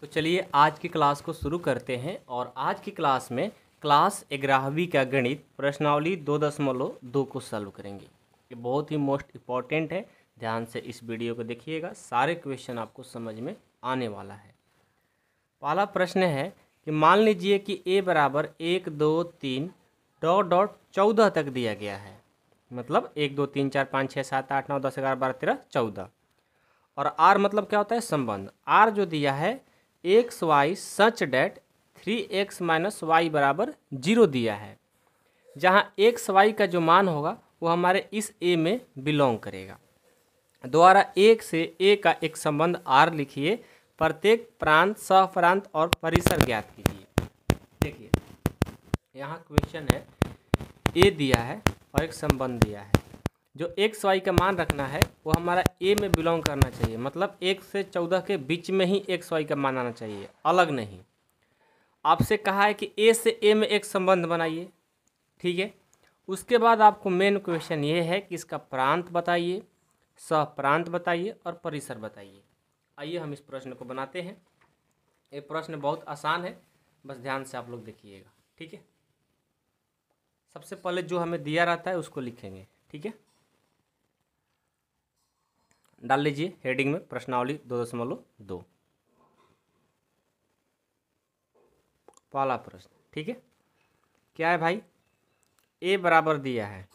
तो चलिए आज की क्लास को शुरू करते हैं और आज की क्लास में क्लास ग्यारहवीं का गणित प्रश्नावली दो दशमलव दो को सॉल्व करेंगे ये बहुत ही मोस्ट इम्पॉर्टेंट है ध्यान से इस वीडियो को देखिएगा सारे क्वेश्चन आपको समझ में आने वाला है पहला प्रश्न है कि मान लीजिए कि ए बराबर एक दो तीन डॉट डॉट चौदह तक दिया गया है मतलब एक दो तीन चार पाँच छः सात आठ नौ दस ग्यारह बारह तेरह चौदह और आर मतलब क्या होता है संबंध आर जो दिया है X Y such that three X minus Y बराबर जीरो दिया है जहाँ एक्स वाई का जो मान होगा वो हमारे इस ए में बिलोंग करेगा द्वारा एक से ए का एक संबंध आर लिखिए प्रत्येक प्रांत सह प्रांत और परिसर ज्ञात कीजिए देखिए यहाँ क्वेश्चन है ए दिया है और एक संबंध दिया है जो एक्स वाई का मान रखना है वो हमारा ए में बिलोंग करना चाहिए मतलब एक से चौदह के बीच में ही एक्स वाई का मान आना चाहिए अलग नहीं आपसे कहा है कि ए से ए में एक संबंध बनाइए ठीक है उसके बाद आपको मेन क्वेश्चन ये है कि इसका प्रांत बताइए सह प्रांत बताइए और परिसर बताइए आइए हम इस प्रश्न को बनाते हैं ये प्रश्न बहुत आसान है बस ध्यान से आप लोग देखिएगा ठीक है सबसे पहले जो हमें दिया रहता है उसको लिखेंगे ठीक है डाल लीजिए हेडिंग में प्रश्नावली दो दशमलव दो पहला प्रश्न ठीक है क्या है भाई ए बराबर दिया है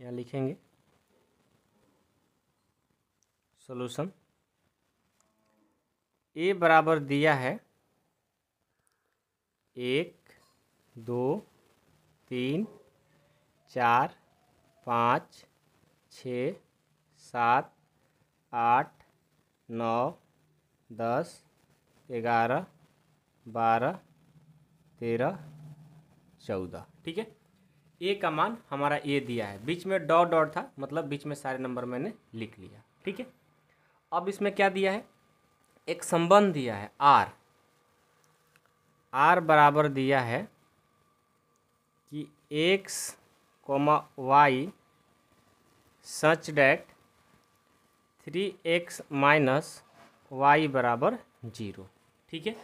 यहाँ लिखेंगे सॉल्यूशन ए बराबर दिया है एक दो तीन चार पाँच छः सात आठ नौ दस ग्यारह बारह तेरह चौदह ठीक है ए का मान हमारा ए दिया है बीच में डॉट डॉट था मतलब बीच में सारे नंबर मैंने लिख लिया ठीक है अब इसमें क्या दिया है एक संबंध दिया है आर आर बराबर दिया है कि X comma Y such that three X minus Y बराबर जीरो ठीक है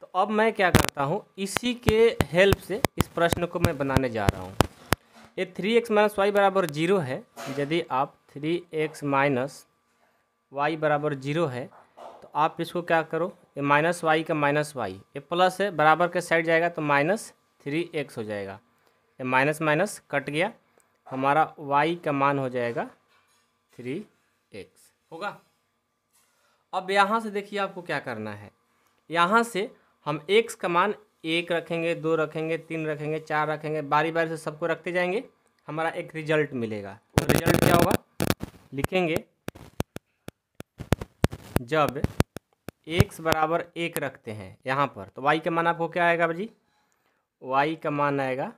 तो अब मैं क्या करता हूँ इसी के हेल्प से इस प्रश्न को मैं बनाने जा रहा हूँ ये थ्री एक्स माइनस वाई बराबर जीरो है यदि आप थ्री एक्स माइनस वाई बराबर जीरो है तो आप इसको क्या करो ये माइनस वाई का माइनस वाई ये प्लस है बराबर के साइड जाएगा तो माइनस थ्री एक्स हो जाएगा ये माइनस माइनस कट गया हमारा वाई का मान हो जाएगा थ्री एक्स होगा अब यहाँ से देखिए आपको क्या करना है यहाँ से हम एक्स का मान एक रखेंगे दो रखेंगे तीन रखेंगे चार रखेंगे बारी बारी से सबको रखते जाएंगे हमारा एक रिजल्ट मिलेगा तो रिजल्ट क्या होगा लिखेंगे जब एक्स बराबर एक रखते हैं यहाँ पर तो वाई का मान आपको क्या आएगा जी वाई का मान आएगा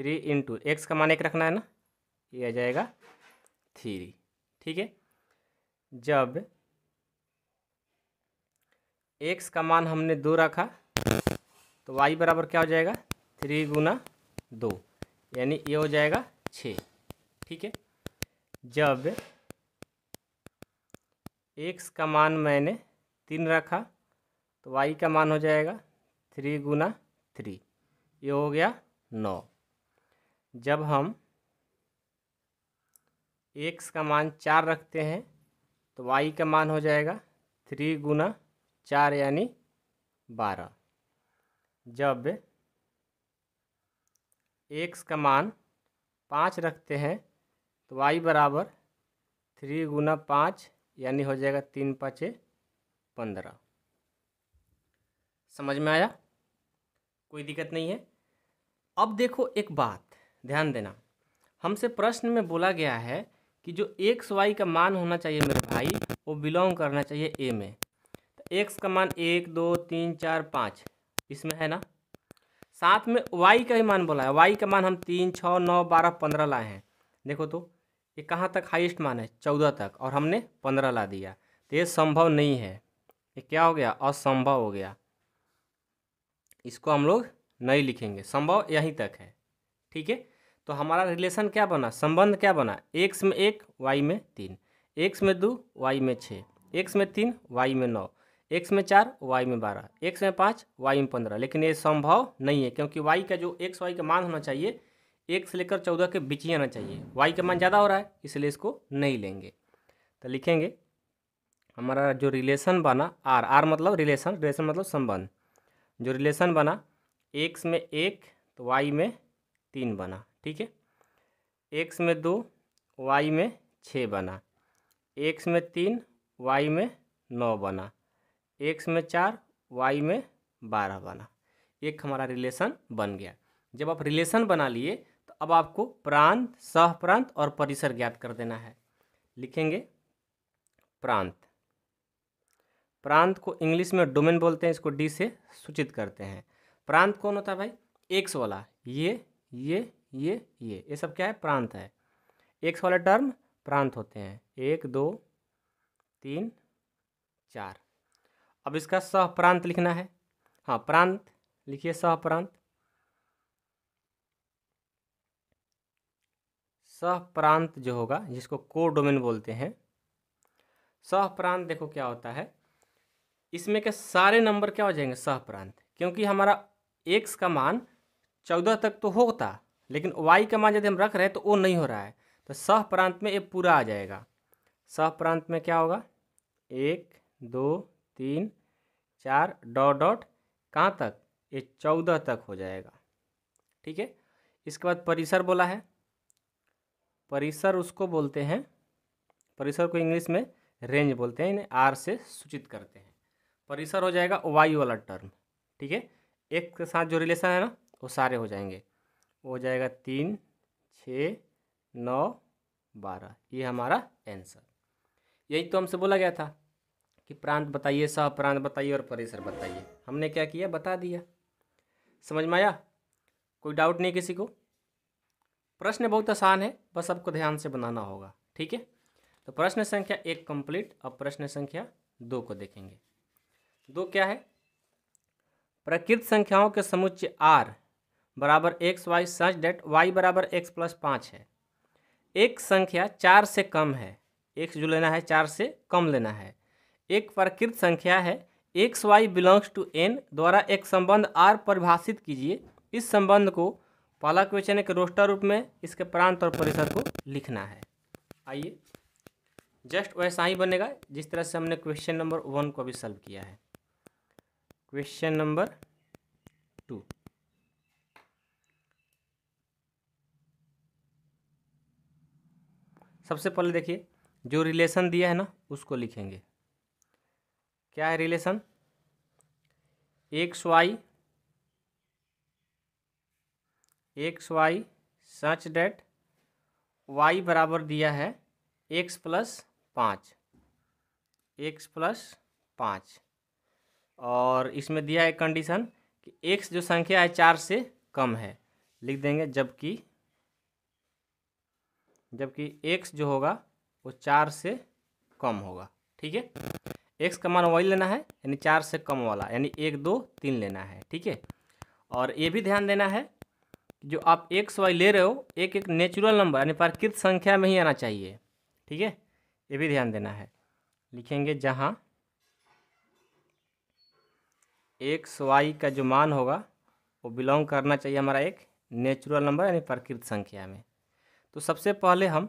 थ्री इंटू एक्स का मान एक रखना है ना ये आ जाएगा थ्री ठीक है जब एक्स का मान हमने दो रखा तो वाई बराबर क्या हो जाएगा थ्री गुना दो यानी ये हो जाएगा छः ठीक है जब एक्स का मान मैंने तीन रखा तो वाई का मान हो जाएगा थ्री गुना थ्री ये हो गया नौ जब हम एक्स का मान चार रखते हैं तो वाई का मान हो जाएगा थ्री गुना चार यानी बारह जब एक्स का मान पाँच रखते हैं तो वाई बराबर थ्री गुना पाँच यानी हो जाएगा तीन पाँचे पंद्रह समझ में आया कोई दिक्कत नहीं है अब देखो एक बात ध्यान देना हमसे प्रश्न में बोला गया है कि जो एक्स वाई का मान होना चाहिए मेरे भाई वो बिलोंग करना चाहिए ए में तो एक्स का मान एक दो तीन चार पाँच इसमें है ना साथ में वाई का ही मान बोला है वाई का मान हम तीन छः नौ बारह पंद्रह लाए हैं देखो तो ये कहाँ तक हाईएस्ट मान है चौदह तक और हमने पंद्रह ला दिया तो ये संभव नहीं है ये क्या हो गया असंभव हो गया इसको हम लोग नहीं लिखेंगे संभव यहीं तक है ठीक है तो हमारा रिलेशन क्या बना संबंध क्या बना एक्स में एक वाई में तीन एक्स में दो वाई में छः एक्स में तीन वाई में नौ एक्स में चार वाई में बारह एक्स में पाँच वाई में पंद्रह लेकिन ये संभव नहीं है क्योंकि वाई का जो एक्स वाई का मान होना चाहिए एक से लेकर चौदह के बीच ही आना चाहिए वाई का मान ज़्यादा हो रहा है इसलिए इसको नहीं लेंगे तो लिखेंगे हमारा जो रिलेशन बना आर आर मतलब रिलेशन रिलेशन मतलब संबंध जो रिलेशन बना एक्स में एक तो वाई में तीन बना ठीक है एक्स में दो वाई में छः बना एक्स में तीन वाई में नौ बना एक्स में चार वाई में बारह बना एक हमारा रिलेशन बन गया जब आप रिलेशन बना लिए तो अब आपको प्रांत सह प्रांत और परिसर ज्ञात कर देना है लिखेंगे प्रांत प्रांत को इंग्लिश में डोमेन बोलते हैं इसको डी से सूचित करते हैं प्रांत कौन होता है भाई एक्स वाला ये ये ये ये ये सब क्या है प्रांत है एक सौ वाले टर्म प्रांत होते हैं एक दो तीन चार अब इसका सह प्रांत लिखना है हाँ प्रांत लिखिए सह प्रांत सह प्रांत जो होगा जिसको को डोमेन बोलते हैं सह प्रांत देखो क्या होता है इसमें के सारे नंबर क्या हो जाएंगे सह प्रांत क्योंकि हमारा एक्स का मान चौदह तक तो होता लेकिन वाई का मान यदि हम रख रहे हैं तो वो नहीं हो रहा है तो सह प्रांत में ये पूरा आ जाएगा सह प्रांत में क्या होगा एक दो तीन चार डॉट डॉट कहाँ तक ये चौदह तक हो जाएगा ठीक है इसके बाद परिसर बोला है परिसर उसको बोलते हैं परिसर को इंग्लिश में रेंज बोलते हैं इन्हें आर से सूचित करते हैं परिसर हो जाएगा वाई वाला टर्म ठीक है एक के साथ जो रिलेशन है ना वो सारे हो जाएंगे हो जाएगा तीन छ नौ बारह ये हमारा आंसर यही तो हमसे बोला गया था कि प्रांत बताइए सह प्रांत बताइए और परिसर बताइए हमने क्या किया बता दिया समझ में आया कोई डाउट नहीं किसी को प्रश्न बहुत आसान है बस आपको ध्यान से बनाना होगा ठीक है तो प्रश्न संख्या एक कंप्लीट और प्रश्न संख्या दो को देखेंगे दो क्या है प्रकृत संख्याओं के समुच्चय आर बराबर X Y such that Y बराबर एक्स प्लस पाँच है एक संख्या चार से कम है एक्स जो लेना है चार से कम लेना है एक प्रकृत संख्या है X Y belongs to N द्वारा एक संबंध आर परिभाषित कीजिए इस संबंध को पहला क्वेश्चन एक रोस्टर रूप में इसके प्रांत और परिसर को लिखना है आइए जस्ट वैसा ही बनेगा जिस तरह से हमने क्वेश्चन नंबर वन को अभी सॉल्व किया है क्वेश्चन नंबर टू सबसे पहले देखिए जो रिलेशन दिया है ना उसको लिखेंगे क्या है relation X Y X Y such that Y बराबर दिया है एक्स प्लस पाँच एक्स प्लस पाँच और इसमें दिया है कंडीशन कि एक्स जो संख्या है चार से कम है लिख देंगे जबकि जबकि एक्स जो होगा वो चार से कम होगा ठीक है एक्स का मान वही लेना है यानी चार से कम वाला यानी एक दो तीन लेना है ठीक है और ये भी ध्यान देना है जो आप एक्स वाई ले रहे हो एक एक नेचुरल नंबर यानी प्राकृत संख्या में ही आना चाहिए ठीक है ये भी ध्यान देना है लिखेंगे जहाँ एक्स वाई का जो मान होगा वो बिलोंग करना चाहिए हमारा एक नेचुरल नंबर यानी प्राकृत संख्या में तो सबसे पहले हम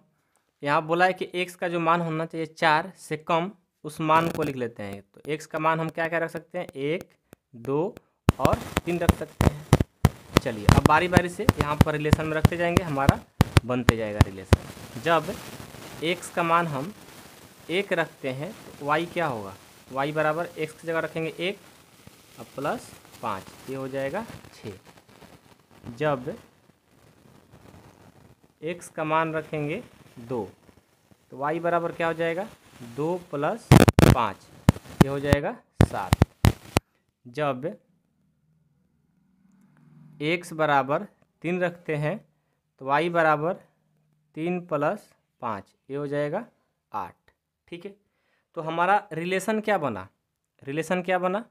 यहाँ बोला है कि एक्स का जो मान होना चाहिए चार से कम उस मान को लिख लेते हैं तो एक्स का मान हम क्या क्या रख सकते हैं एक दो और तीन रख सकते हैं चलिए अब बारी बारी से यहाँ पर रिलेशन में रखते जाएंगे हमारा बनते जाएगा रिलेशन जब एक्स का मान हम एक रखते हैं तो वाई क्या होगा वाई बराबर एक्स की जगह रखेंगे एक और प्लस पाँच ये हो जाएगा छः जब एक्स का मान रखेंगे दो तो वाई बराबर क्या हो जाएगा दो प्लस पाँच ये हो जाएगा सात जब एक्स बराबर तीन रखते हैं तो वाई बराबर तीन प्लस पाँच ये हो जाएगा आठ ठीक है तो हमारा रिलेशन क्या बना रिलेशन क्या बना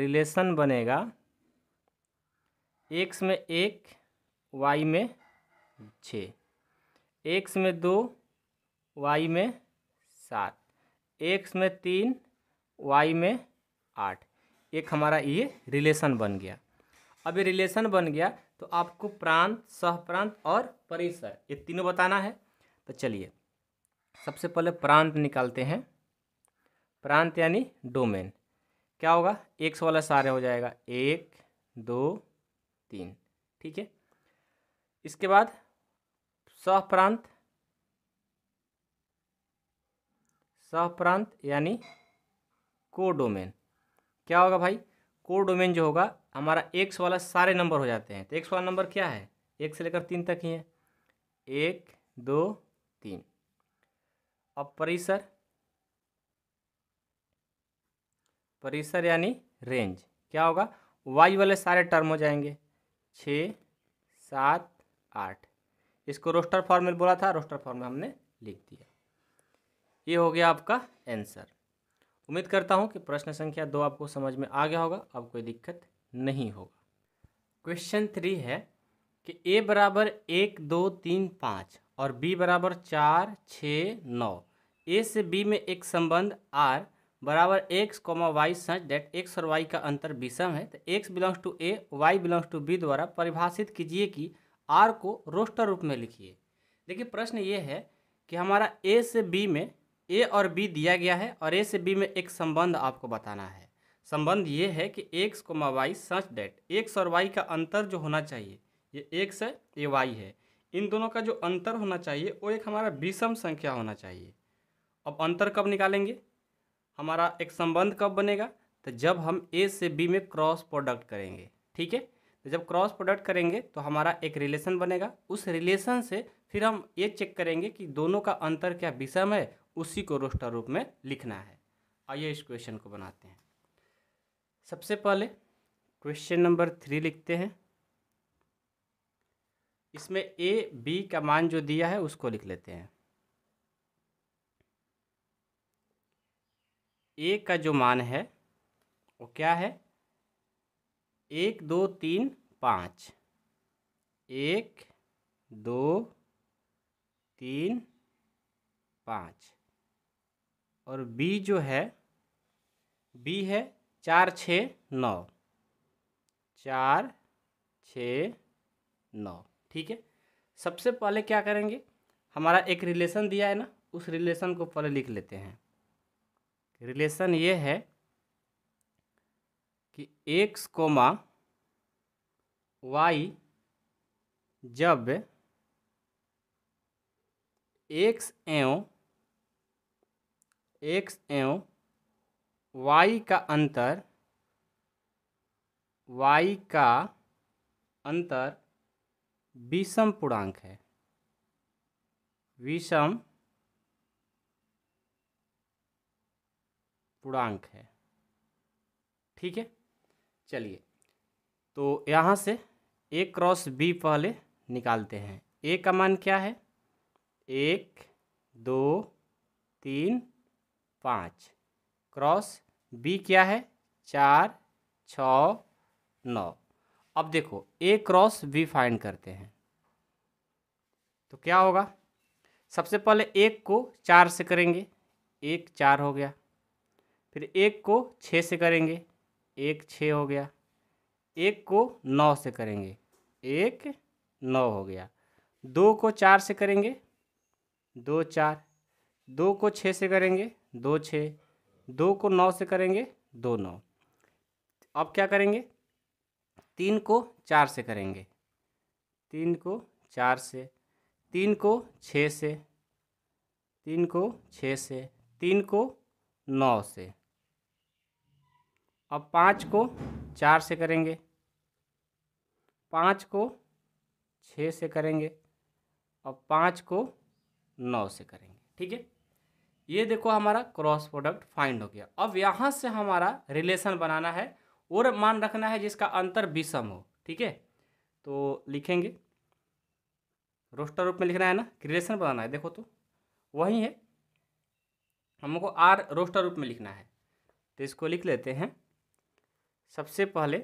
रिलेशन बनेगा एक्स में एक वाई में छः एक्स में दो वाई में सात एक्स में तीन वाई में आठ एक हमारा ये रिलेशन बन गया अब ये रिलेशन बन गया तो आपको प्रांत सह प्रांत और परिसर ये तीनों बताना है तो चलिए सबसे पहले प्रांत निकालते हैं प्रांत यानी डोमेन क्या होगा एक्स वाला सारे हो जाएगा एक दो तीन ठीक है इसके बाद सह सह सहप्रांत यानी को डोमेन क्या होगा भाई को डोमेन जो होगा हमारा एक्स वाला सारे नंबर हो जाते हैं तो एक्स वाला नंबर क्या है एक से लेकर तीन तक ही है एक दो तीन अब परिसर परिसर यानी रेंज क्या होगा वाई वाले सारे टर्म हो जाएंगे छ सात आठ इसको रोस्टर फॉर्म में बोला था रोस्टर फॉर्म में हमने लिख दिया ये हो गया आपका आंसर उम्मीद करता हूँ कि प्रश्न संख्या दो आपको समझ में आ गया होगा अब कोई दिक्कत नहीं होगा क्वेश्चन थ्री है कि ए बराबर एक दो तीन पाँच और बी बराबर चार छ नौ ए से बी में एक संबंध आर बराबर X comma Y such that X और वाई का अंतर विषम है तो X belongs to A Y belongs to B द्वारा परिभाषित कीजिए कि आर को रोस्टर रूप में लिखिए देखिए प्रश्न ये है कि हमारा ए से बी में ए और बी दिया गया है और ए से बी में एक संबंध आपको बताना है संबंध ये है कि एक्स को वाई सच डेट एक्स और वाई का अंतर जो होना चाहिए ये एक्स है ये वाई है इन दोनों का जो अंतर होना चाहिए वो एक हमारा विषम संख्या होना चाहिए अब अंतर कब निकालेंगे हमारा एक संबंध कब बनेगा तो जब हम ए से बी में क्रॉस प्रोडक्ट करेंगे ठीक है तो जब क्रॉस प्रोडक्ट करेंगे तो हमारा एक रिलेशन बनेगा उस रिलेशन से फिर हम ये चेक करेंगे कि दोनों का अंतर क्या विषम है उसी को रोस्टर रूप में लिखना है आइए इस क्वेश्चन को बनाते हैं सबसे पहले क्वेश्चन नंबर थ्री लिखते हैं इसमें ए बी का मान जो दिया है उसको लिख लेते हैं ए का जो मान है वो क्या है एक दो तीन पाँच एक दो तीन पाँच और बी जो है बी है चार छ नौ चार छ नौ ठीक है सबसे पहले क्या करेंगे हमारा एक रिलेशन दिया है ना उस रिलेशन को पहले लिख लेते हैं रिलेशन ये है कि एक्स कोमा वाई जब एक्स एवं एक्स एवं वाई का अंतर वाई का अंतर विषम पूर्णांक है विषम पूर्णांक है ठीक है चलिए तो यहाँ से एक क्रॉस बी पहले निकालते हैं ए का मान क्या है एक दो तीन पाँच क्रॉस बी क्या है चार छ नौ अब देखो ए क्रॉस बी फाइंड करते हैं तो क्या होगा सबसे पहले एक को चार से करेंगे एक चार हो गया फिर एक को छः से करेंगे एक छः हो गया एक को नौ से करेंगे एक नौ हो गया दो को चार से करेंगे दो चार दो को छः से करेंगे दो छः दो को नौ से करेंगे दो नौ अब क्या करेंगे तीन को चार से करेंगे तीन को चार से तीन को छः से तीन को छः से तीन को नौ से अब पाँच को चार से करेंगे पाँच को छः से करेंगे और पाँच को नौ से करेंगे ठीक है ये देखो हमारा क्रॉस प्रोडक्ट फाइंड हो गया अब यहाँ से हमारा रिलेशन बनाना है और मान रखना है जिसका अंतर विषम हो ठीक है तो लिखेंगे रोस्टर रूप में लिखना है ना रिलेशन बनाना है देखो तो वही है हमको आर रोस्टर रूप में लिखना है तो इसको लिख लेते हैं सबसे पहले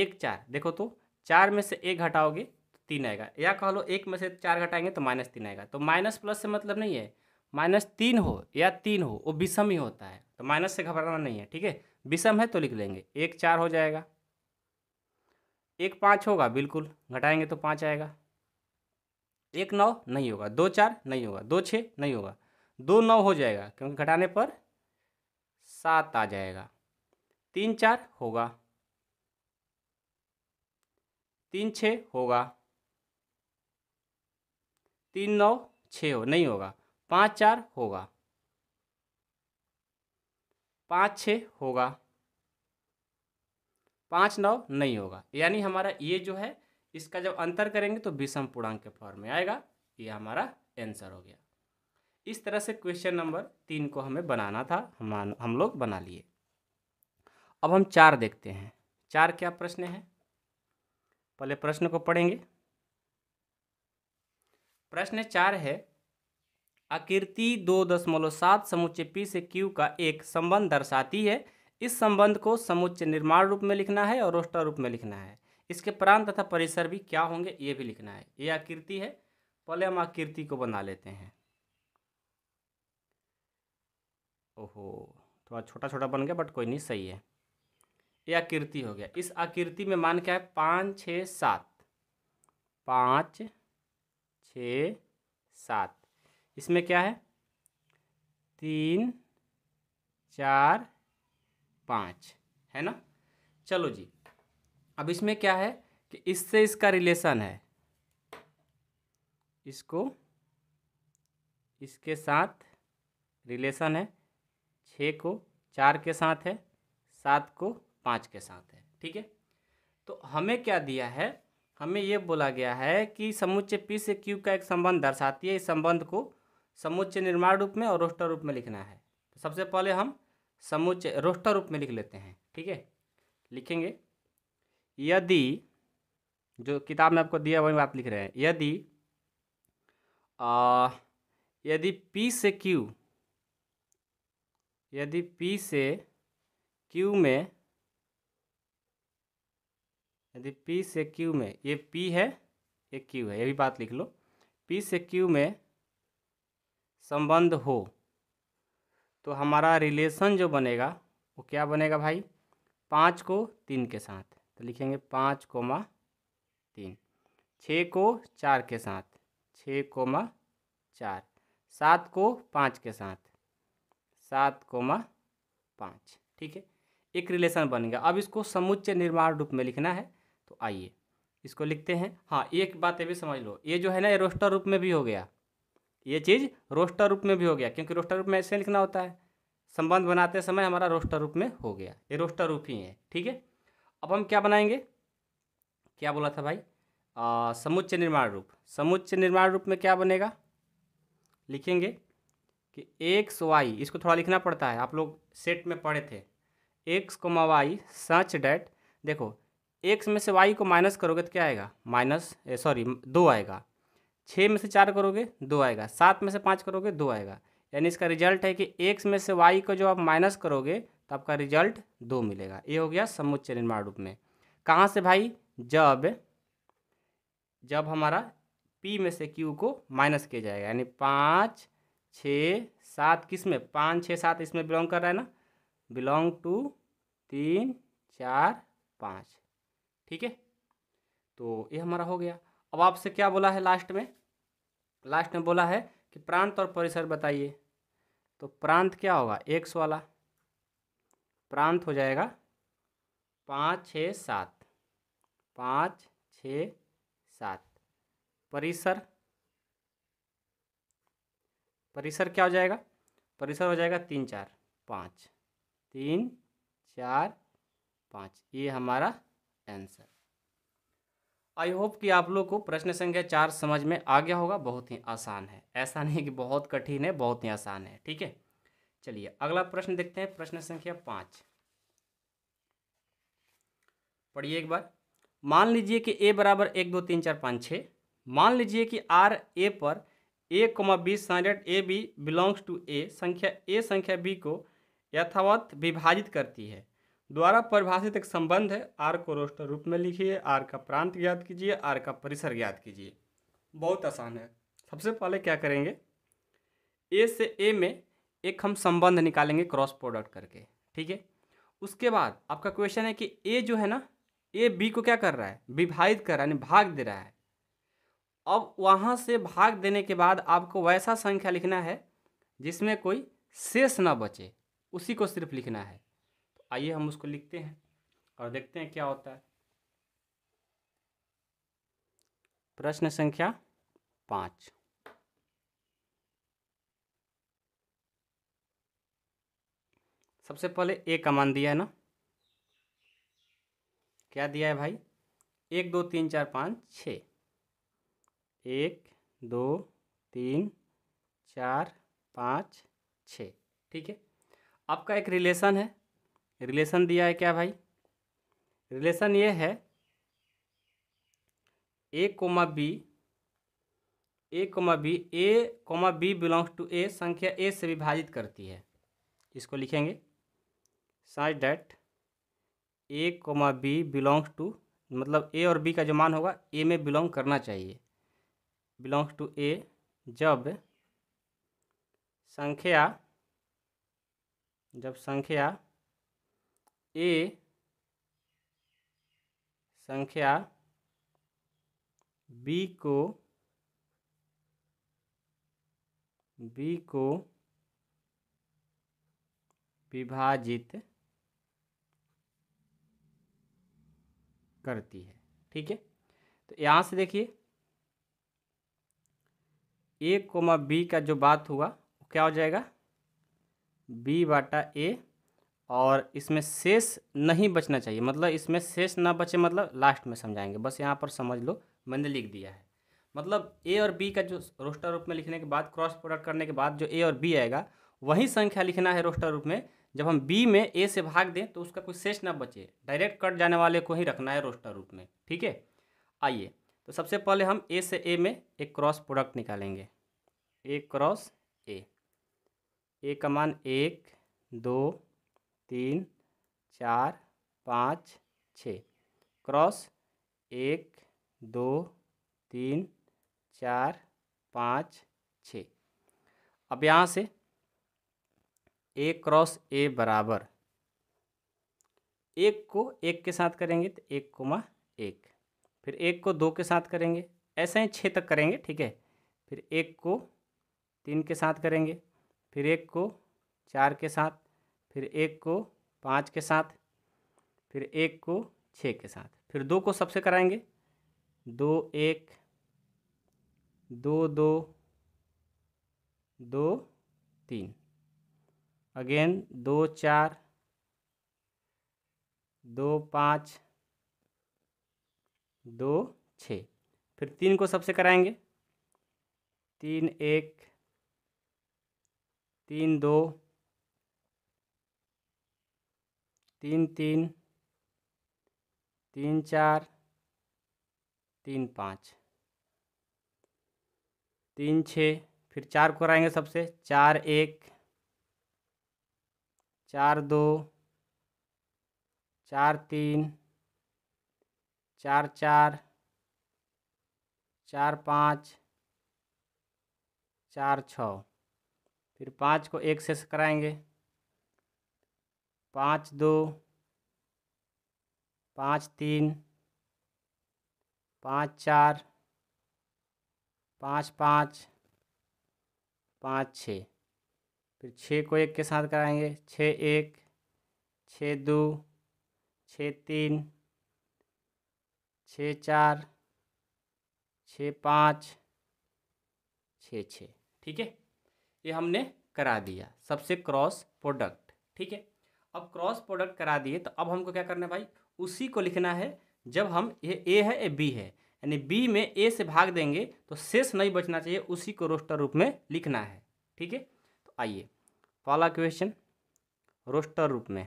एक चार देखो तो चार में से एक घटाओगे तो तीन आएगा या कह लो एक में से चार घटाएंगे तो माइनस तीन आएगा तो माइनस प्लस से मतलब नहीं है माइनस तीन हो या तीन हो वो विषम ही होता है तो माइनस से घबराना नहीं है ठीक है विषम है तो लिख लेंगे एक चार हो जाएगा एक पाँच होगा बिल्कुल घटाएंगे तो पाँच आएगा एक नौ नहीं होगा दो चार नहीं होगा दो छः नहीं होगा दो नौ हो जाएगा क्योंकि घटाने पर सात आ जाएगा तीन चार होगा तीन छ होगा तीन नौ छ हो नहीं होगा पाँच चार होगा पाँच छ होगा पाँच नौ नहीं होगा यानी हमारा ये जो है इसका जब अंतर करेंगे तो विषम पूर्णांक के फॉर्म में आएगा ये हमारा आंसर हो गया इस तरह से क्वेश्चन नंबर तीन को हमें बनाना था हम हम लोग बना लिए अब हम चार देखते हैं चार क्या प्रश्न है पहले प्रश्न को पढ़ेंगे प्रश्न चार है आकृति दो दशमलव सात समुच्चय पी से क्यू का एक संबंध दर्शाती है इस संबंध को समुच्चय निर्माण रूप में लिखना है और रोस्टर रूप में लिखना है इसके प्राण तथा परिसर भी क्या होंगे ये भी लिखना है ये आकृति है पहले हम आकृति को बना लेते हैं ओहो थोड़ा छोटा छोटा बन गया बट कोई नहीं सही है ये आकृति हो गया इस आकृति में मान क्या है पाँच छ सात पाँच छ सात इसमें क्या है तीन चार पाँच है ना चलो जी अब इसमें क्या है कि इससे इसका रिलेशन है इसको इसके साथ रिलेशन है छः को चार के साथ है सात को पाँच के साथ है ठीक है तो हमें क्या दिया है हमें ये बोला गया है कि समुच्चय पी से क्यू का एक संबंध दर्शाती है इस संबंध को समुच्चय निर्माण रूप में और रोस्टर रूप में लिखना है तो सबसे पहले हम समुच्चय रोस्टर रूप में लिख लेते हैं ठीक है लिखेंगे यदि जो किताब में आपको दिया वही बात लिख रहे हैं यदि आ, यदि पी से क्यू यदि पी से क्यू में यदि पी से क्यू में ये पी है ये क्यू है ये भी बात लिख लो पी से क्यू में संबंध हो तो हमारा रिलेशन जो बनेगा वो क्या बनेगा भाई पाँच को तीन के साथ तो लिखेंगे पाँच कोमा तीन छः को चार के साथ छः कोमा चार सात को पाँच के साथ सात कोमा पाँच ठीक है एक रिलेशन बन गया अब इसको समुच्चय निर्माण रूप में लिखना है तो आइए इसको लिखते हैं हाँ एक बात ये भी समझ लो ये जो है ना ये रोस्टर रूप में भी हो गया ये चीज़ रोस्टर रूप में भी हो गया क्योंकि रोस्टर रूप में ऐसे लिखना होता है संबंध बनाते समय हमारा रोस्टर रूप में हो गया ये रोस्टर रूप ही है ठीक है अब हम क्या बनाएंगे क्या बोला था भाई समुच्च निर्माण रूप समुच्च निर्माण रूप में क्या बनेगा लिखेंगे कि एक्स वाई इसको थोड़ा लिखना पड़ता है आप लोग सेट में पढ़े थे X comma Y such that देखो एक में से वाई को माइनस करोगे तो क्या आएगा माइनस सॉरी दो आएगा छः में से चार करोगे दो आएगा सात में से पाँच करोगे दो आएगा यानी इसका रिजल्ट है कि एक में से वाई को जो आप माइनस करोगे तो आपका रिजल्ट दो मिलेगा ये हो गया समुच्चय निर्माण रूप में कहाँ से भाई जब जब हमारा पी में से क्यू को माइनस किया जाएगा यानी पाँच छ सात किस में पाँच छः सात इसमें बिलोंग कर रहा है ना बिलोंग टू तीन चार पाँच ठीक है तो ये हमारा हो गया अब आपसे क्या बोला है लास्ट में लास्ट में बोला है कि प्रांत और परिसर बताइए तो प्रांत क्या होगा एक्स वाला प्रांत हो जाएगा पाँच छ सात पाँच छ सात परिसर परिसर क्या हो जाएगा परिसर हो जाएगा तीन चार पाँच तीन चार पाँच ये हमारा आंसर आई होप कि आप लोग को प्रश्न संख्या चार समझ में आ गया होगा बहुत ही आसान है ऐसा नहीं कि बहुत कठिन है बहुत ही आसान है ठीक है चलिए अगला प्रश्न देखते हैं प्रश्न संख्या पाँच पढ़िए एक बार मान लीजिए कि ए बराबर एक दो तीन चार पाँच छः मान लीजिए कि आर ए पर A comma B standard A B belongs to A संख्या ए संख्या बी को यथावत विभाजित करती है द्वारा परिभाषित एक संबंध है आर को रोस्टर रूप में लिखिए आर का प्रांत ज्ञात कीजिए आर का परिसर ज्ञात कीजिए बहुत आसान है सबसे पहले क्या करेंगे ए से ए में एक हम संबंध निकालेंगे क्रॉस प्रोडक्ट करके ठीक है उसके बाद आपका क्वेश्चन है कि ए जो है ना ए बी को क्या कर रहा है विभाजित कर रहा है यानी भाग दे रहा है अब वहाँ से भाग देने के बाद आपको वैसा संख्या लिखना है जिसमें कोई शेष ना बचे उसी को सिर्फ लिखना है आइए हम उसको लिखते हैं और देखते हैं क्या होता है प्रश्न संख्या पाँच सबसे पहले ए का मान दिया है ना क्या दिया है भाई एक दो तीन चार पाँच छ एक दो तीन चार पाँच छ ठीक है आपका एक रिलेशन है रिलेशन दिया है क्या भाई रिलेशन ये है A comma B A comma B A comma B belongs to A संख्या ए से विभाजित करती है इसको लिखेंगे such that A comma B belongs to मतलब ए और बी का जो मान होगा ए में बिलोंग करना चाहिए बिलोंग्स टू ए जब संख्या जब संख्या ए संख्या बी को बी को विभाजित करती है ठीक है तो यहाँ से देखिए ए कोमा बी का जो बात हुआ वो क्या हो जाएगा बी बाटा ए और इसमें शेष नहीं बचना चाहिए मतलब इसमें शेष ना बचे मतलब लास्ट में समझाएंगे बस यहाँ पर समझ लो मैंने लिख दिया है मतलब ए और बी का जो रोस्टर रूप में लिखने के बाद क्रॉस प्रोडक्ट करने के बाद जो ए और बी आएगा वही संख्या लिखना है रोस्टर रूप में जब हम बी में ए से भाग दें तो उसका कोई शेष ना बचे डायरेक्ट कट जाने वाले को ही रखना है रोस्टर रूप में ठीक है आइए तो सबसे पहले हम ए से ए में एक क्रॉस प्रोडक्ट निकालेंगे ए क्रॉस ए ए का मान एक दो तीन चार पाँच छ क्रॉस एक दो तीन चार पाँच छ अब यहाँ से ए क्रॉस ए बराबर एक को एक के साथ करेंगे तो एक कोमा एक फिर एक को दो के साथ करेंगे ऐसे ही छः तक करेंगे ठीक है फिर एक को तीन के साथ करेंगे फिर एक को चार के साथ फिर एक को पाँच के साथ फिर एक को छः के साथ फिर दो को सबसे कराएंगे दो एक दो दो दो तीन अगेन दो चार दो पाँच दो छ फिर तीन को सबसे कराएंगे तीन एक तीन दो तीन तीन तीन चार तीन पाँच तीन छः फिर चार को कराएंगे सबसे चार एक चार दो चार तीन चार चार चार पाँच चार छः फिर पाँच को एक से कराएंगे पाँच दो पाँच तीन पाँच चार पाँच पाँच पाँच छः फिर छः को एक के साथ कराएंगे छः एक छः दो छः तीन छः चार छः पाँच छः छः ठीक है ये हमने करा दिया सबसे क्रॉस प्रोडक्ट ठीक है अब क्रॉस प्रोडक्ट करा दिए तो अब हमको क्या करना है भाई उसी को लिखना है जब हम ये ए है ए बी है यानी बी में ए से भाग देंगे तो शेष नहीं बचना चाहिए उसी को रोस्टर रूप में लिखना है ठीक है तो आइए पहला क्वेश्चन रोस्टर रूप में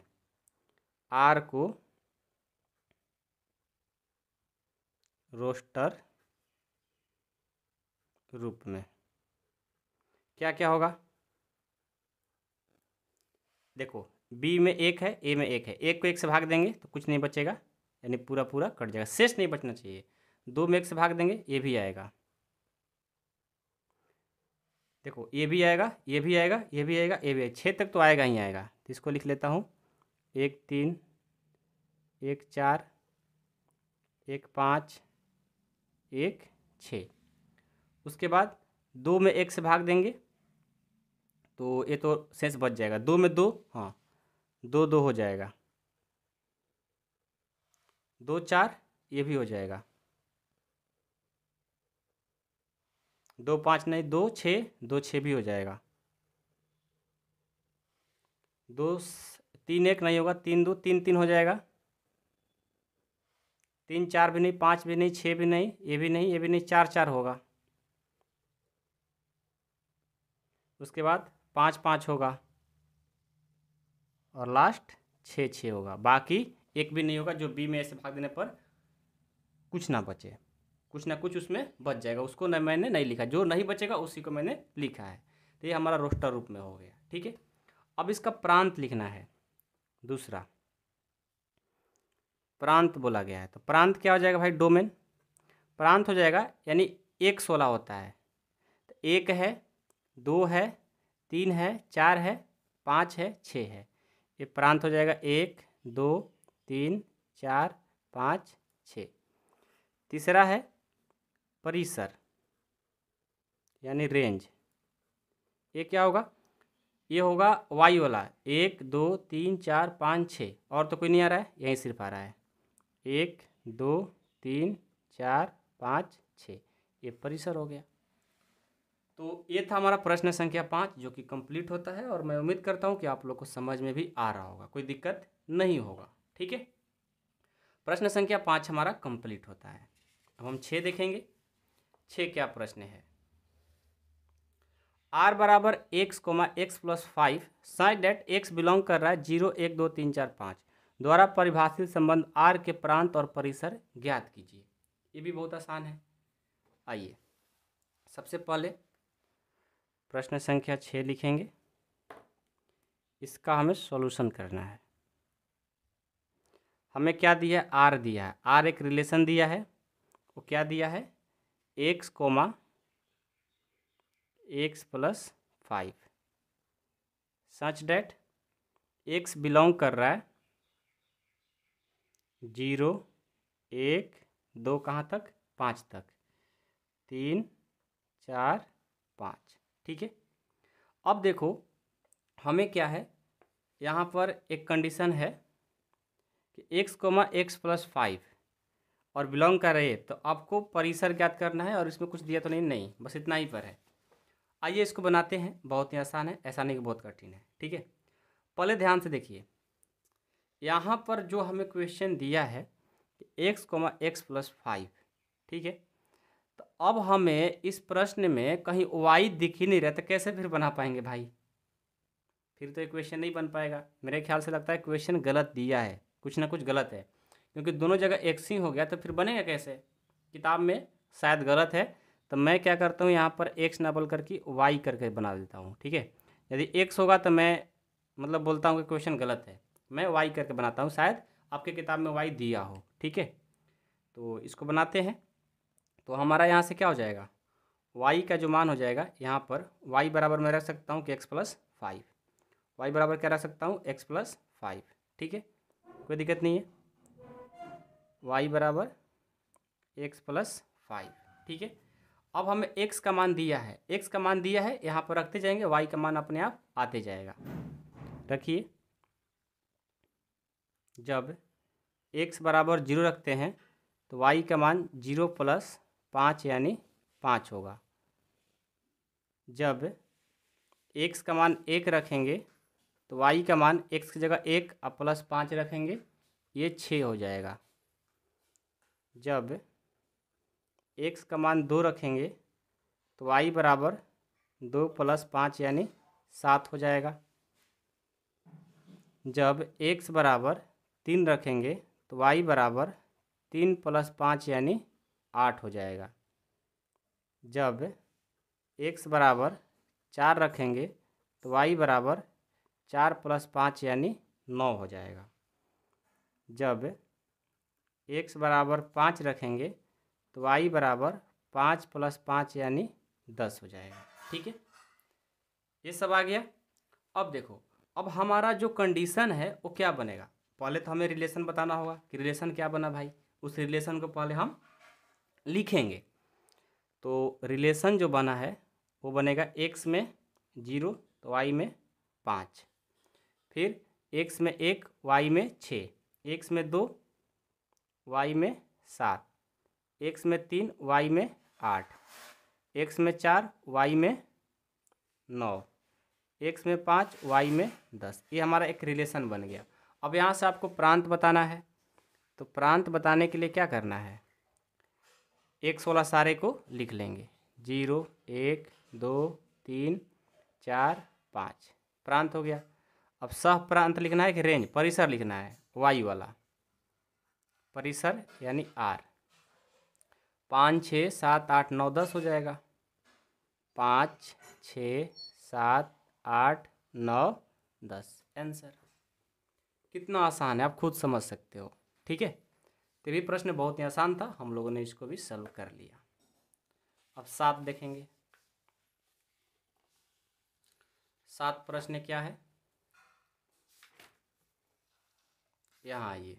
आर को रोस्टर रूप में क्या क्या होगा देखो बी में एक है ए में एक है एक को एक से भाग देंगे तो कुछ नहीं बचेगा यानी पूरा पूरा कट जाएगा शेष नहीं बचना चाहिए दो में एक से भाग देंगे ये भी आएगा देखो ये भी आएगा ये भी आएगा ये भी आएगा ये भी आएगा छः तक तो आएगा ही आएगा तो इसको लिख लेता हूँ एक तीन एक चार एक पाँच एक छः उसके बाद दो में एक से भाग देंगे तो ये तो शेष बच जाएगा दो में दो हाँ दो दो हो जाएगा दो चार ये भी हो जाएगा दो पाँच नहीं दो छः दो छः भी हो जाएगा दो तीन एक नहीं होगा तीन दो तीन तीन हो जाएगा तीन चार भी नहीं पाँच भी नहीं छः भी नहीं ये भी नहीं ये भी नहीं चार चार होगा उसके बाद पाँच पाँच होगा और लास्ट छः छः होगा बाकी एक भी नहीं होगा जो बी में ऐसे भाग देने पर कुछ ना बचे कुछ ना कुछ उसमें बच जाएगा उसको न मैंने नहीं लिखा जो नहीं बचेगा उसी को मैंने लिखा है तो ये हमारा रोस्टर रूप में हो गया ठीक है अब इसका प्रांत लिखना है दूसरा प्रांत बोला गया है तो प्रांत क्या हो जाएगा भाई डोमेन प्रांत हो जाएगा यानी एक सोलह होता है तो एक है दो है तीन है चार है पाँच है छः है ये प्रांत हो जाएगा एक दो तीन चार पाँच छ तीसरा है परिसर यानी रेंज ये क्या होगा ये होगा वाई वाला एक दो तीन चार पाँच छः और तो कोई नहीं आ रहा है यहीं सिर्फ आ रहा है एक दो तीन चार पाँच छः ये परिसर हो गया तो ये था हमारा प्रश्न संख्या पाँच जो कि कंप्लीट होता है और मैं उम्मीद करता हूँ कि आप लोग को समझ में भी आ रहा होगा कोई दिक्कत नहीं होगा ठीक है प्रश्न संख्या पाँच हमारा कंप्लीट होता है अब हम छः देखेंगे छः क्या प्रश्न है आर बराबर X comma X plus five such that X belong कर रहा है जीरो एक दो तीन चार पाँच द्वारा परिभाषित संबंध आर के प्रांत और परिसर ज्ञात कीजिए ये भी बहुत आसान है आइए सबसे पहले प्रश्न संख्या छः लिखेंगे इसका हमें सॉल्यूशन करना है हमें क्या दिया है आर दिया है आर एक रिलेशन दिया है वो क्या दिया है X comma X plus five such that X belong कर रहा है जीरो एक दो कहाँ तक पाँच तक तीन चार पाँच ठीक है अब देखो हमें क्या है यहाँ पर एक कंडीशन है कि X comma X plus five और बिलोंग कर रहे तो आपको परिसर ज्ञात करना है और इसमें कुछ दिया तो नहीं नहीं बस इतना ही पर है आइए इसको बनाते हैं बहुत ही आसान है ऐसा नहीं कि बहुत कठिन है ठीक है पहले ध्यान से देखिए यहाँ पर जो हमें क्वेश्चन दिया है X comma X plus five ठीक है तो अब हमें इस प्रश्न में कहीं वाई दिख ही नहीं रहा तो कैसे फिर बना पाएंगे भाई फिर तो इक्वेशन नहीं बन पाएगा मेरे ख्याल से लगता है क्वेश्चन गलत दिया है कुछ ना कुछ गलत है क्योंकि दोनों जगह एक्स ही हो गया तो फिर बनेगा कैसे किताब में शायद गलत है तो मैं क्या करता हूँ यहाँ पर एक्स बोल करके वाई करके बना देता हूँ ठीक है यदि एक्स होगा तो मैं मतलब बोलता हूँ कि क्वेश्चन गलत है मैं वाई करके बनाता हूँ शायद आपके किताब में वाई दिया हो ठीक है तो इसको बनाते हैं तो हमारा यहाँ से क्या हो जाएगा वाई का जो मान हो जाएगा यहाँ पर वाई बराबर मैं रख सकता हूँ कि एक्स प्लस फाइव वाई बराबर क्या रख सकता हूँ एक्स प्लस फाइव ठीक है कोई दिक्कत नहीं है वाई बराबर एक्स प्लस फाइव ठीक है अब हमें एक्स का मान दिया है एक्स का मान दिया है यहाँ पर रखते जाएंगे वाई का मान अपने आप आते जाएगा रखिए जब एक्स बराबर जीरो रखते हैं तो वाई का मान जीरो प्लस पाँच यानी पाँच होगा जब एक्स का मान एक रखेंगे तो वाई का मान एक्स की जगह एक और प्लस पाँच रखेंगे ये छः हो जाएगा जब एक्स का मान दो रखेंगे तो वाई बराबर दो प्लस पाँच यानी सात हो जाएगा जब एक्स बराबर तीन रखेंगे तो वाई बराबर तीन प्लस पाँच यानी आठ हो जाएगा जब एक्स बराबर चार रखेंगे तो वाई बराबर चार प्लस पाँच यानी नौ हो जाएगा जब एक्स बराबर पाँच रखेंगे तो वाई बराबर पाँच प्लस पाँच यानी दस हो जाएगा ठीक है ये सब आ गया अब देखो अब हमारा जो कंडीशन है वो क्या बनेगा पहले तो हमें रिलेशन बताना होगा कि रिलेशन क्या बना भाई उस रिलेशन को पहले हम लिखेंगे तो रिलेशन जो बना है वो बनेगा एक्स में जीरो तो वाई में पाँच फिर एक्स में एक वाई में छः एक्स में दो वाई में सात एक्स में तीन वाई में आठ एक्स में चार वाई में नौ एक्स में पाँच वाई में दस ये हमारा एक रिलेशन बन गया अब यहाँ से आपको प्रांत बताना है तो प्रांत बताने के लिए क्या करना है एक सोलह सारे को लिख लेंगे जीरो एक दो तीन चार पाँच प्रांत हो गया अब सह प्रांत लिखना है कि रेंज परिसर लिखना है वायु वाला परिसर यानी आर पाँच छः सात आठ नौ दस हो जाएगा पाँच छ सात आठ नौ दस आंसर कितना आसान है आप खुद समझ सकते हो ठीक है तो भी प्रश्न बहुत ही आसान था हम लोगों ने इसको भी सल्व कर लिया अब सात देखेंगे सात प्रश्न क्या है यहाँ आइए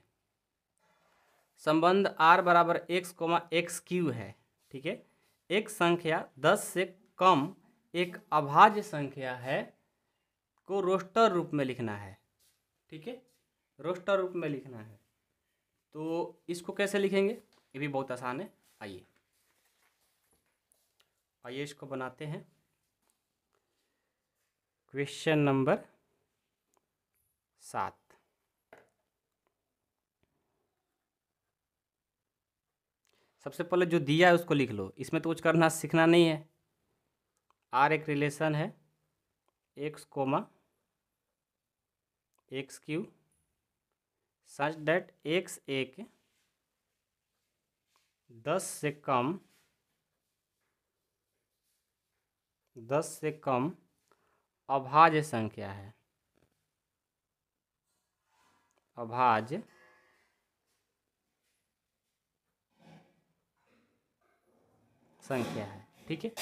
संबंध r बराबर एक्स कोमा एक्स क्यू है ठीक है एक संख्या दस से कम एक अभाज्य संख्या है को रोस्टर रूप में लिखना है ठीक है रोस्टर रूप में लिखना है तो इसको कैसे लिखेंगे ये भी बहुत आसान है आइए आइए इसको बनाते हैं क्वेश्चन नंबर सात सबसे पहले जो दिया है उसको लिख लो इसमें तो कुछ करना सीखना नहीं है आर एक रिलेशन है X comma X Q such that X एक दस से कम दस से कम अभाज्य संख्या है अभाज्य संख्या है ठीक है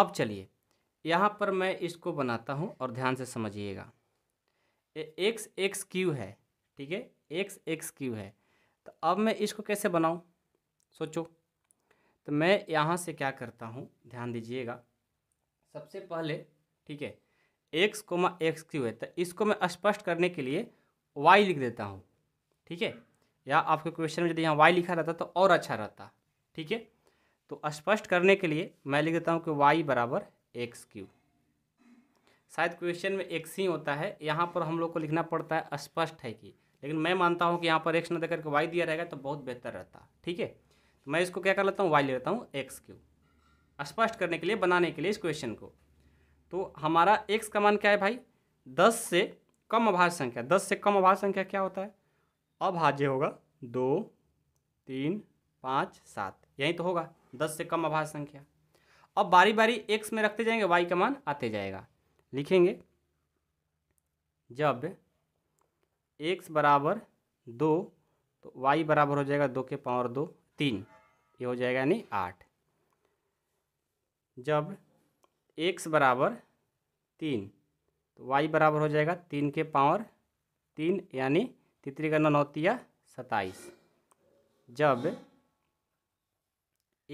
अब चलिए यहाँ पर मैं इसको बनाता हूँ और ध्यान से समझिएगा एक्स एक्स क्यू है ठीक है एक्स एक्स क्यू है तो अब मैं इसको कैसे बनाऊँ सोचो तो मैं यहाँ से क्या करता हूँ ध्यान दीजिएगा सबसे पहले ठीक है एक्स कोमा एक्स क्यू है तो इसको मैं स्पष्ट करने के लिए वाई लिख देता हूँ ठीक है या आपके क्वेश्चन में यदि यहाँ वाई लिखा रहता तो और अच्छा रहता ठीक है तो स्पष्ट करने के लिए मैं लिख देता हूँ कि वाई बराबर एक्स क्यू शायद क्वेश्चन में एक्स ही होता है यहाँ पर हम लोग को लिखना पड़ता है स्पष्ट है कि लेकिन मैं मानता हूँ कि यहाँ पर एक्स न देकर के वाई दिया रहेगा तो बहुत बेहतर रहता ठीक है तो मैं इसको क्या कर लेता हूँ वाई ले लेता हूँ एक्स क्यू स्पष्ट करने के लिए बनाने के लिए इस क्वेश्चन को तो हमारा एक्स का मान क्या है भाई दस से कम अभाज्य संख्या दस से कम अभाज्य संख्या क्या होता है अभाज्य होगा दो तीन पाँच सात यही तो होगा दस से कम अभाज्य संख्या अब बारी बारी एक्स में रखते जाएंगे वाई का मान आते जाएगा लिखेंगे जब एक्स बराबर दो तो वाई बराबर हो जाएगा दो के पावर दो तीन ये हो जाएगा यानी आठ जब x बराबर तीन तो वाई बराबर हो जाएगा तीन के पावर तीन यानी तितरी का नौतिया सताइस जब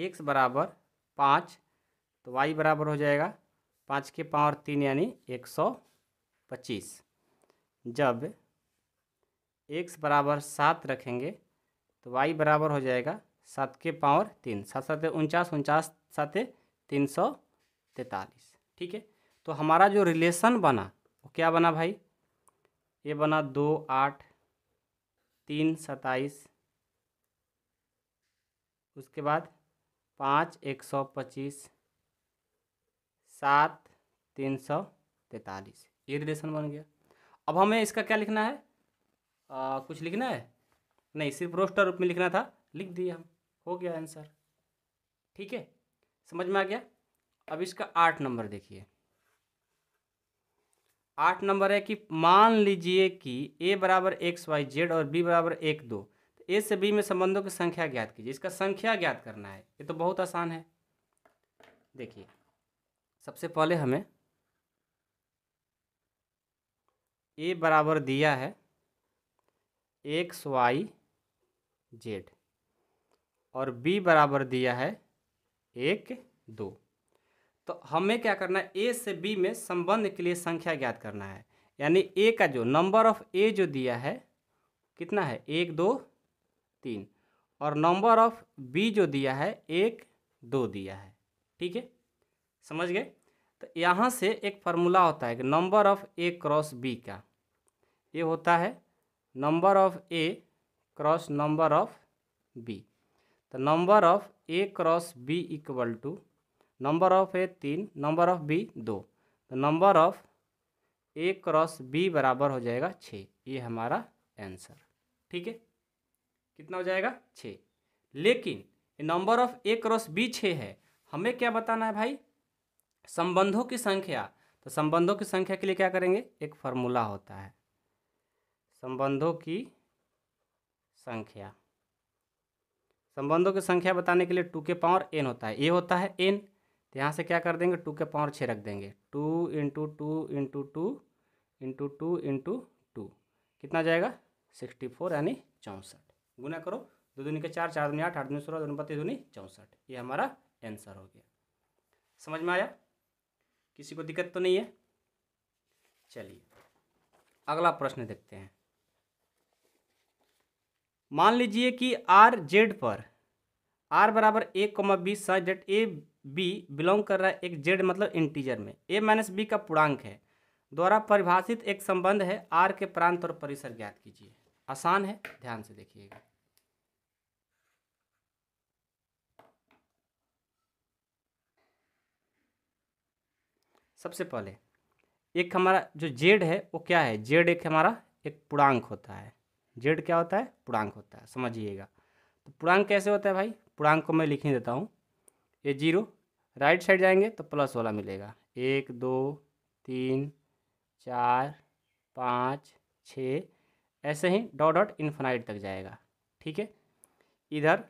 एक्स बराबर पाँच तो वाई बराबर हो जाएगा पाँच के पावर तीन यानी एक सौ पच्चीस जब एक्स बराबर सात रखेंगे तो वाई बराबर हो जाएगा सात के पावर तीन सात सात उनचास उनचास सात तीन सौ तैंतालीस ठीक है तो हमारा जो रिलेशन बना वो क्या बना भाई ये बना दो आठ तीन सताईस उसके बाद पाँच एक सौ पच्चीस सात तीन सौ तैतालीस ये रिलेशन बन गया अब हमें इसका क्या लिखना है आ, कुछ लिखना है नहीं सिर्फ रोस्टर रूप में लिखना था लिख दिया हम हो गया आंसर ठीक है समझ में आ गया अब इसका आठ नंबर देखिए आठ नंबर है कि मान लीजिए कि ए बराबर एक्स वाई जेड और बी बराबर एक दो तो ए से बी में संबंधों की संख्या ज्ञात कीजिए इसका संख्या ज्ञात करना है ये तो बहुत आसान है देखिए सबसे पहले हमें ए बराबर दिया है एक्स वाई जेड और बी बराबर दिया है एक दो तो हमें क्या करना है ए से बी में संबंध के लिए संख्या ज्ञात करना है यानी ए का जो नंबर ऑफ ए जो दिया है कितना है एक दो तीन और नंबर ऑफ बी जो दिया है एक दो दिया है ठीक है समझ गए तो यहाँ से एक फार्मूला होता है कि number of A cross B का ये होता है number of A cross number of B तो number of A cross B equal to number of A तीन नंबर ऑफ बी दो तो number of A cross B बराबर हो जाएगा छः ये हमारा आंसर ठीक है कितना हो जाएगा छः लेकिन number of A cross B छः है हमें क्या बताना है भाई संबंधों की संख्या तो संबंधों की संख्या के लिए क्या करेंगे एक फॉर्मूला होता है संबंधों की संख्या संबंधों की संख्या बताने के लिए टू के पावर एन होता है ए होता है एन तो यहाँ से क्या कर देंगे टू के पावर छः रख देंगे two into two into two into two into two कितना जाएगा सिक्सटी फोर यानी चौंसठ गुना करो दो दूनी के चार चार दूनी आठ आठ दुनी सोलह दुनिया बत्तीस दूनी चौंसठ ये हमारा आंसर हो गया समझ में आया किसी को दिक्कत तो नहीं है चलिए अगला प्रश्न देखते हैं मान लीजिए कि आर जेड पर आर बराबर A comma B such that A B belong कर रहा है एक जेड मतलब इंटीजर में ए माइनस बी का पूर्णांक है द्वारा परिभाषित एक संबंध है आर के प्रांत और परिसर ज्ञात कीजिए आसान है ध्यान से देखिएगा सबसे पहले एक हमारा जो जेड है वो क्या है जेड एक हमारा एक पूर्णांक होता है जेड क्या होता है पूर्णांक होता है समझिएगा तो पूर्णांक कैसे होता है भाई पूर्णांक को मैं लिख ही देता हूँ ये जीरो राइट साइड जाएंगे तो प्लस वाला मिलेगा एक दो तीन चार पाँच छ ऐसे ही डॉट डॉट इन्फाइट तक जाएगा ठीक है इधर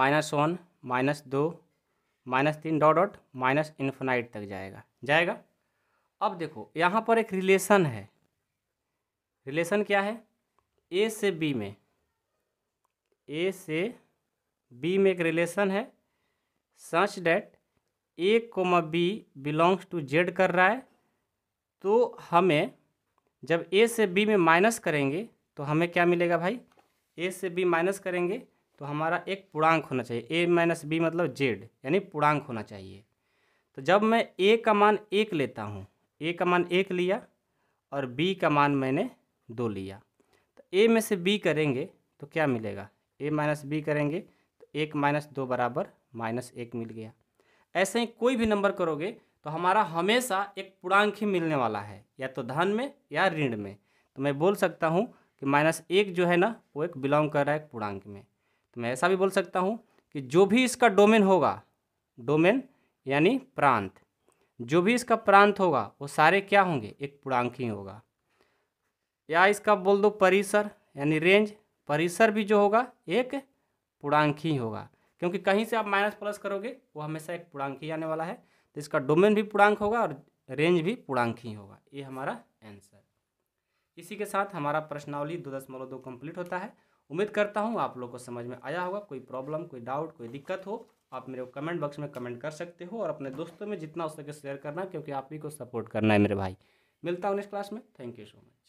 माइनस वन माइनस दो माइनस तीन डॉट डॉट माइनस इन्फाइट तक जाएगा जाएगा अब देखो यहाँ पर एक रिलेशन है रिलेशन क्या है ए से बी में ए से बी में एक रिलेशन है such that A comma B belongs to Z कर रहा है तो हमें जब ए से बी में माइनस करेंगे तो हमें क्या मिलेगा भाई ए से बी माइनस करेंगे तो हमारा एक पूर्णांक होना चाहिए ए माइनस बी मतलब जेड यानी पूर्णांक होना चाहिए तो जब मैं ए का मान एक लेता हूँ ए का मान एक लिया और बी का मान मैंने दो लिया तो ए में से बी करेंगे तो क्या मिलेगा ए माइनस बी करेंगे तो एक माइनस दो बराबर माइनस एक मिल गया ऐसे ही कोई भी नंबर करोगे तो हमारा हमेशा एक पूर्णांक ही मिलने वाला है या तो धन में या ऋण में तो मैं बोल सकता हूँ कि माइनस एक जो है ना वो एक बिलोंग कर रहा है पूर्णांक में तो मैं ऐसा भी बोल सकता हूँ कि जो भी इसका डोमेन होगा डोमेन यानी प्रांत जो भी इसका प्रांत होगा वो सारे क्या होंगे एक पूर्णांक ही होगा या इसका बोल दो परिसर यानी रेंज परिसर भी जो होगा एक पूर्णांक ही होगा क्योंकि कहीं से आप माइनस प्लस करोगे वो हमेशा एक पूर्णांक ही आने वाला है तो इसका डोमेन भी पूर्णांक होगा और रेंज भी पूर्णांक ही होगा ये हमारा आंसर इसी के साथ हमारा प्रश्नावली दो दशमलव दो कम्प्लीट होता है उम्मीद करता हूँ आप लोग को समझ में आया होगा कोई प्रॉब्लम कोई डाउट कोई दिक्कत हो आप मेरे को कमेंट बॉक्स में कमेंट कर सकते हो और अपने दोस्तों में जितना हो सके शेयर करना क्योंकि आप ही को सपोर्ट करना है मेरे भाई मिलता हूँ नेक्स्ट क्लास में थैंक यू सो मच